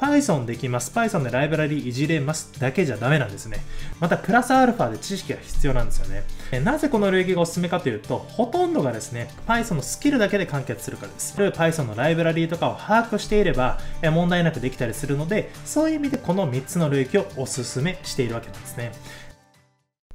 Python できます。Python でライブラリいじれますだけじゃダメなんですね。また、プラスアルファで知識が必要なんですよね。えなぜこの領域がおすすめかというと、ほとんどがですね、Python のスキルだけで完結するからです。Python のライブラリとかを把握していれば、え問題なくできたりするので、そういう意味でこの3つの領域をおすすめしているわけなんですね。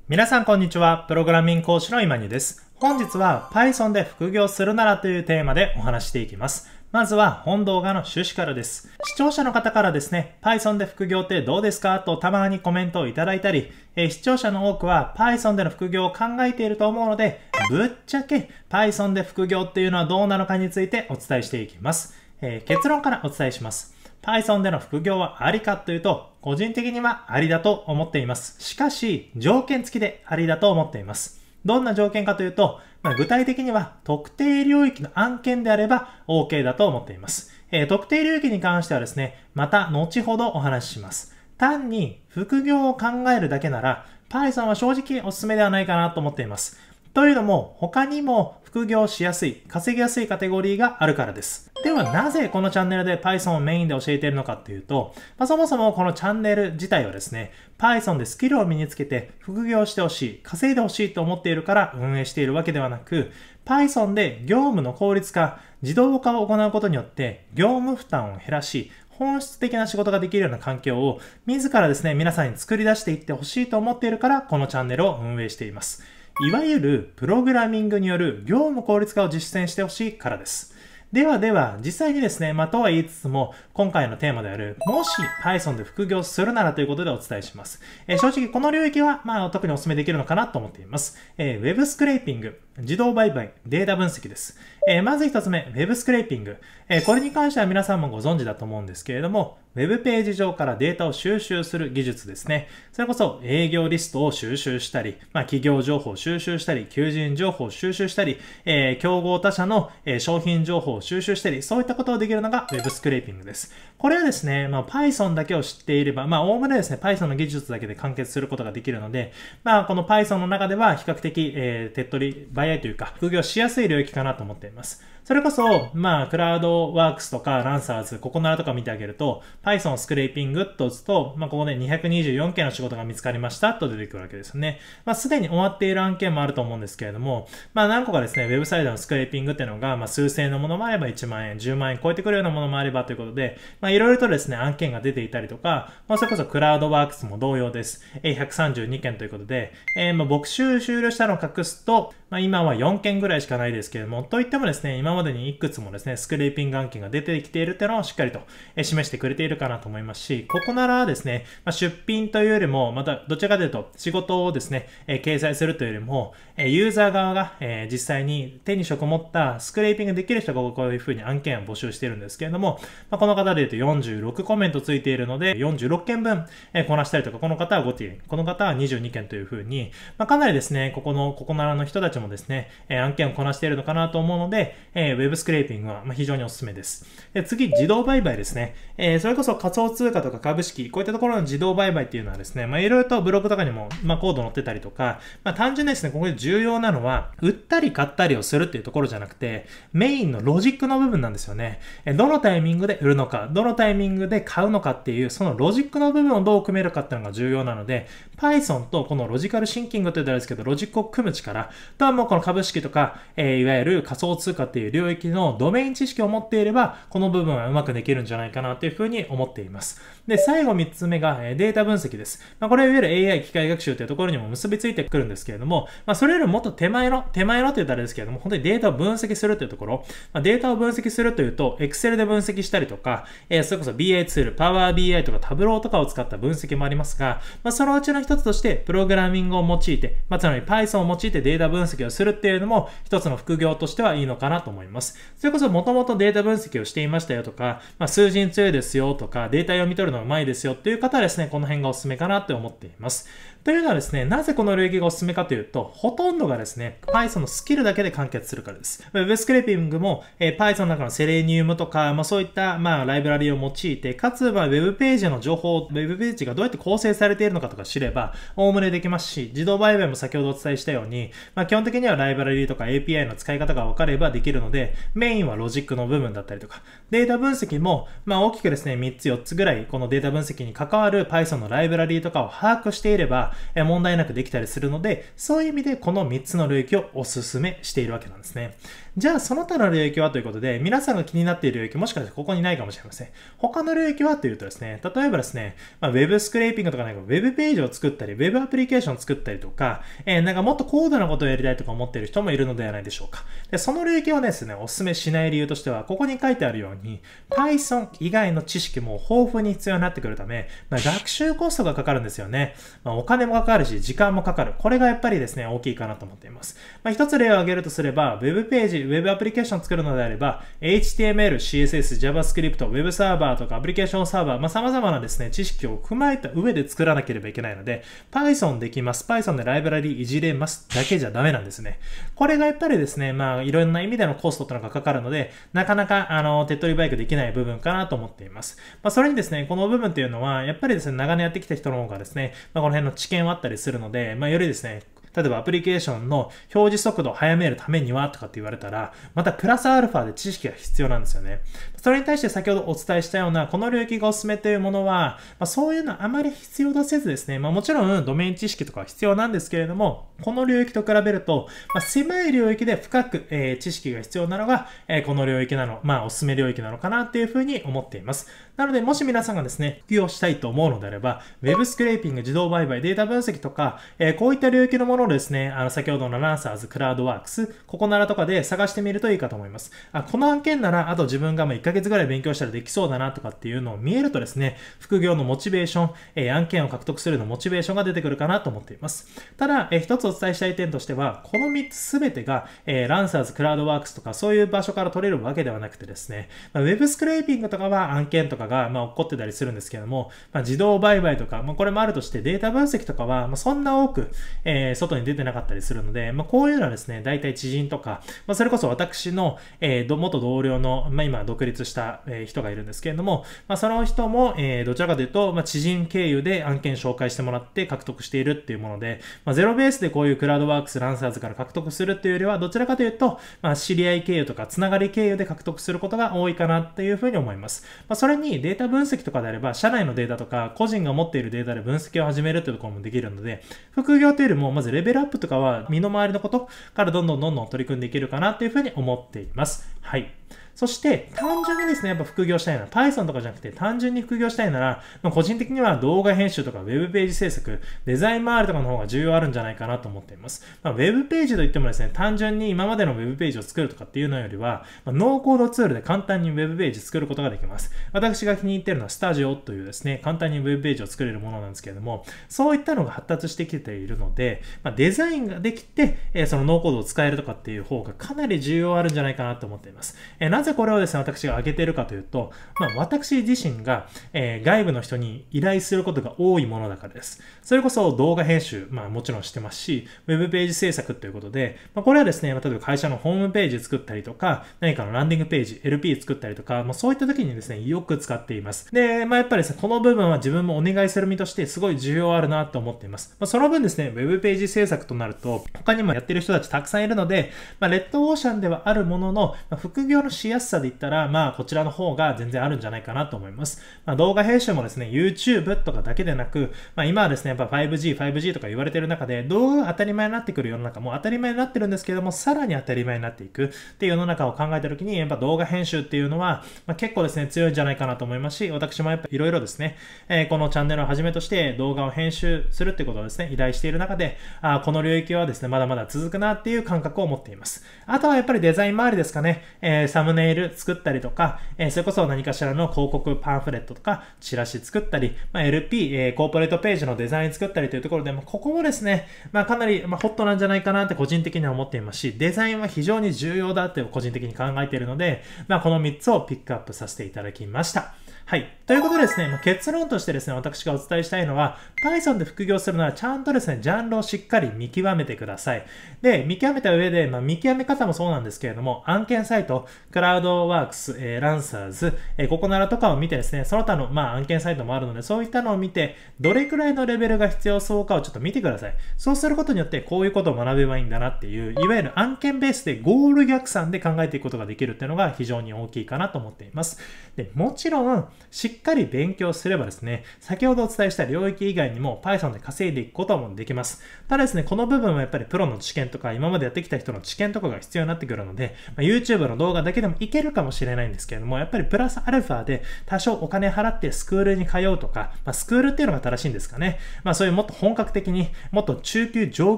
皆さんこんにちは。プログラミング講師の今にです。本日は Python で副業するならというテーマでお話していきます。まずは本動画の趣旨からです。視聴者の方からですね、Python で副業ってどうですかとたまにコメントをいただいたり、えー、視聴者の多くは Python での副業を考えていると思うので、ぶっちゃけ Python で副業っていうのはどうなのかについてお伝えしていきます。えー、結論からお伝えします。Python での副業はありかというと、個人的にはありだと思っています。しかし、条件付きでありだと思っています。どんな条件かというと、まあ、具体的には特定領域の案件であれば OK だと思っています。えー、特定領域に関してはですね、また後ほどお話しします。単に副業を考えるだけなら、Python は正直おすすめではないかなと思っています。というのも、他にも副業しやすい、稼ぎやすいカテゴリーがあるからです。ではなぜこのチャンネルで Python をメインで教えているのかっていうと、まあ、そもそもこのチャンネル自体はですね、Python でスキルを身につけて副業してほしい、稼いでほしいと思っているから運営しているわけではなく、Python で業務の効率化、自動化を行うことによって業務負担を減らし、本質的な仕事ができるような環境を自らですね、皆さんに作り出していってほしいと思っているから、このチャンネルを運営しています。いわゆるプログラミングによる業務効率化を実践してほしいからです。ではでは、実際にですね、まあ、とは言いつつも、今回のテーマである、もし Python で副業するならということでお伝えします。えー、正直、この領域は、まあ、特にお勧めできるのかなと思っています。えー、Web スクレーピング。自動売買、データ分析です。えー、まず一つ目、Web スクレーピング、えー、これに関しては皆さんもご存知だと思うんですけれども、Web ページ上からデータを収集する技術ですね。それこそ営業リストを収集したり、まあ、企業情報を収集したり、求人情報を収集したり、えー、競合他社の商品情報を収集したり、そういったことをできるのが Web スクレーピングです。これはですね、まあ、Python だけを知っていれば、まあ、おおむねですね、Python の技術だけで完結することができるので、まあ、この Python の中では比較的、えー、手っ取り早いというか、副業しやすい領域かなと思っています。それこそ、まあ、クラウドワークスとか、ランサーズ、ココナラとか見てあげると、Python スクレーピングと打つと、まあ、ここで224件の仕事が見つかりましたと出てくるわけですよね。まあ、すでに終わっている案件もあると思うんですけれども、まあ、何個かですね、ウェブサイトのスクレーピングっていうのが、まあ、数千円のものもあれば1万円、10万円超えてくるようなものもあればということで、まあ、いろいろとですね、案件が出ていたりとか、まあ、それこそクラウドワークスも同様です。え、132件ということで、えー、まあ、募集終了したのを隠すと、まあ、今は4件ぐらいしかないですけれども、といってもですね、今までにいくつもですね、スクリーピング案件が出てきているっていうのをしっかりと示してくれているかなと思いますし、ここならですね、ま出品というよりも、またどちらかというと仕事をですね、え掲載するというよりも、えユーザー側が、え実際に手に職を持ったスクリーピングできる人がこういうふうに案件を募集してるんですけれども、まこの方で言うと46コメントついているので、46件分、えこなしたりとか、この方は5件、この方は22件というふうに、まかなりですね、ここの、ここならの人たちもですね、え案件をこなしているのかなと思うので、ええウェブスクレーピングは非常におすすめです。で次、自動売買ですね。えー、それこそ仮想通貨とか株式、こういったところの自動売買っていうのはですね、まあ、いろいろとブログとかにも、まあ、コード載ってたりとか、まあ、単純ですね、ここで重要なのは、売ったり買ったりをするっていうところじゃなくて、メインのロジックの部分なんですよね。えどのタイミングで売るのか、どのタイミングで買うのかっていう、そのロジックの部分をどう組めるかっていうのが重要なので、Python とこのロジカルシンキングって言ったらですけど、ロジックを組む力とはもうこの株式とか、えー、いわゆる仮想通貨っていう領域のドメイン知識を持っていれば、この部分はうまくできるんじゃないかなというふうに思っています。で、最後3つ目が、えデータ分析です。まあ、これはいわゆる AI 機械学習というところにも結びついてくるんですけれども、まあ、それよりもっと手前の、手前のというとあれですけれども、本当にデータを分析するというところ、まあ、データを分析するというと、Excel で分析したりとか、えー、それこそ BI ツール、Power BI とかタブローとかを使った分析もありますが、まあ、そのうちの一つとして、プログラミングを用いて、まあ、つまり Python を用いてデータ分析をするっていうのも、一つの副業としてはいいのかなと思います。それこそもともとデータ分析をしていましたよとか、まあ、数字に強いですよとか、データ読み取るののうまいですよっていう方はですね、この辺がおすすめかなって思っています。というのはですね、なぜこの領域がおすすめかというと、ほとんどがですね、Python のスキルだけで完結するからです。Web スクレーピングも、えー、Python の中のセレニウムとか、まあ、そういった、まあ、ライブラリを用いて、かつ、まあ、Web ページの情報、Web ページがどうやって構成されているのかとか知れば、おおむねできますし、自動売買も先ほどお伝えしたように、まあ、基本的にはライブラリとか API の使い方が分かればできるので、メインはロジックの部分だったりとか、データ分析も、まあ、大きくですね、3つ4つぐらい、このデータ分析に関わる Python のライブラリとかを把握していれば、問題なくできたりするので、そういう意味でこの3つの領域をお勧めしているわけなんですね。じゃあ、その他の領域はということで、皆さんが気になっている領域、もしかしてここにないかもしれません。他の領域はというとですね、例えばですね、まあ、w e スクレーピングとかなんか Web ページを作ったり、Web アプリケーションを作ったりとか、えー、なんかもっと高度なことをやりたいとか思っている人もいるのではないでしょうか。で、その領域をですね、お勧めしない理由としては、ここに書いてあるように、Python 以外の知識も豊富に必要になってくるため、まあ、学習コストがかかるんですよね。まあ、お金もかかるし、時間もかかる。これがやっぱりですね、大きいかなと思っています。まあ、一つ例を挙げるとすれば、Web ページ、Web アプリケーションを作るのであれば、HTML、CSS、JavaScript、Web サーバーとかアプリケーションサーバー、まあ、様々なですね、知識を踏まえた上で作らなければいけないので、Python できます。Python でライブラリいじれますだけじゃダメなんですね。これがやっぱりですね、まあ、いろんな意味でのコストってのがかかるので、なかなか、あの、手っ取り早くできない部分かなと思っています。まあ、それにですね、この部分っていうのは、やっぱりですね、長年やってきた人の方がですね、まあ、この辺の知見見はあったりするので、まあ、よりですね、例えばアプリケーションの表示速度を早めるためにはとかって言われたら、またプラスアルファで知識が必要なんですよね。それに対して先ほどお伝えしたような、この領域がおすすめというものは、まあ、そういうのあまり必要とせずですね、まあ、もちろんドメイン知識とかは必要なんですけれども、この領域と比べると、まあ、狭い領域で深く、えー、知識が必要なのが、えー、この領域なの、まあおすすめ領域なのかなっていうふうに思っています。なので、もし皆さんがですね、普及をしたいと思うのであれば、ウェブスクレーピング、自動売買、データ分析とか、えー、こういった領域のものをですね、あの、先ほどのランサーズ、クラウドワークス、ここならとかで探してみるといいかと思います。あ、この案件なら、あと自分がもう1ヶ月ぐらい勉強したらできそうだなとかっていうのを見えるとですね、副業のモチベーション、えー、案件を獲得するのモチベーションが出てくるかなと思っています。ただ、えー、一つお伝えしたい点としては、この3つすべてが、えー、ランサーズ、クラウドワークスとかそういう場所から取れるわけではなくてですね、まェブスクレーピングとかは案件とかが、まあ、起こってたりするんですけども、まあ、自動売買とか、まあ、これもあるとして、データ分析とかは、まあ、そんな多く、えー、外に出てなかったりするので、まあ、こういうのはですね、大体知人とか、まあ、それこそ私の、えー、元同僚の、まあ、今、独立した、え人がいるんですけれども、まあ、その人も、えー、どちらかというと、まあ、知人経由で案件紹介してもらって獲得しているっていうもので、まあ、ゼロベースでこういうクラウドワークス、ランサーズから獲得するっていうよりは、どちらかというと、まあ、知り合い経由とか、つながり経由で獲得することが多いかなっていうふうに思います。まあ、それに、にデータ分析とかであれば、社内のデータとか、個人が持っているデータで分析を始めるといところもできるので、副業というよりも、まずレベルアップとかは、身の回りのことからどんどんどんどん取り組んでいけるかなというふうに思っています。はい。そして単純にですね、やっぱ副業したいなら、Python とかじゃなくて単純に副業したいなら、まあ、個人的には動画編集とか Web ページ制作、デザイン周りとかの方が重要あるんじゃないかなと思っています。まあ、Web ページといってもですね、単純に今までの Web ページを作るとかっていうのよりは、まあ、ノーコードツールで簡単に Web ページ作ることができます。私が気に入っているのは Studio というですね、簡単に Web ページを作れるものなんですけれども、そういったのが発達してきているので、まあ、デザインができて、えそのノーコードを使えるとかっていう方がかなり重要あるんじゃないかなと思っています。えー、ぜこれをですね、私が挙げているかというと、まあ、私自身が、えー、外部の人に依頼することが多いものだからです。それこそ動画編集、まあ、もちろんしてますし、web ページ制作ということで、まあ、これはですね、例えば会社のホームページ作ったりとか、何かのランディングページ、LP 作ったりとか、まあ、そういった時にですね、よく使っています。で、まあ、やっぱりですね、この部分は自分もお願いする身としてすごい需要あるなと思っています。まあ、その分ですね、web ページ制作となると、他にもやってる人たちたくさんいるので、まあ、レッドオーシャンではあるものの、まあ、副業の視野やすさで言ったら、まあ、こちらの方が全然あるんじゃないかなと思います。まあ、動画編集もですね、YouTube とかだけでなく、まあ、今はですね、やっぱ 5G、5G とか言われてる中で、動画が当たり前になってくる世の中、もう当たり前になってるんですけども、さらに当たり前になっていくっていう世の中を考えた時に、やっぱ動画編集っていうのは、まあ、結構ですね、強いんじゃないかなと思いますし、私もやっぱいろいろですね、えー、このチャンネルをはじめとして動画を編集するってことをですね、依頼している中で、あこの領域はですね、まだまだ続くなっていう感覚を持っています。あとはやっぱりデザイン周りですかね、えー、サムネメール作ったりとか、えそれこそ何かしらの広告パンフレットとか、チラシ作ったり、ま LP、えコーポレートページのデザイン作ったりというところで、もここもですね、まあ、かなり、まホットなんじゃないかなって個人的には思っていますし、デザインは非常に重要だって個人的に考えているので、まあ、この3つをピックアップさせていただきました。はい。ということでですね、結論としてですね、私がお伝えしたいのは、Python で副業するならちゃんとですね、ジャンルをしっかり見極めてください。で、見極めた上で、まあ、見極め方もそうなんですけれども、案件サイト、クラウドワークス、えー、ランサーズ、えー、ココナラとかを見てですね、その他の、まあ、案件サイトもあるので、そういったのを見て、どれくらいのレベルが必要そうかをちょっと見てください。そうすることによって、こういうことを学べばいいんだなっていう、いわゆる案件ベースでゴール逆算で考えていくことができるっていうのが非常に大きいかなと思っています。で、もちろん、しっかり勉強すればですね、先ほどお伝えした領域以外にも Python で稼いでいくこともできます。ただですね、この部分はやっぱりプロの知見とか、今までやってきた人の知見とかが必要になってくるので、ま YouTube の動画だけでもいけるかもしれないんですけれども、やっぱりプラスアルファで多少お金払ってスクールに通うとか、まあ、スクールっていうのが正しいんですかね。まあそういうもっと本格的に、もっと中級、上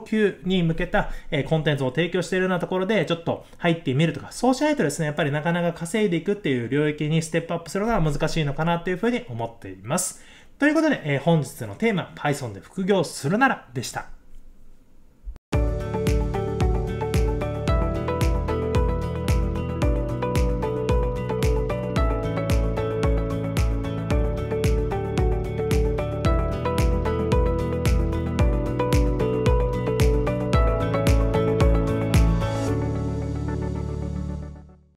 級に向けた、えコンテンツを提供しているようなところで、ちょっと入ってみるとか、そうしないとですね、やっぱりなかなか稼いでいくっていう領域にステップアップするのが難しいのかなというふうに思っています。ということで、えー、本日のテーマ、Python で副業するならでした。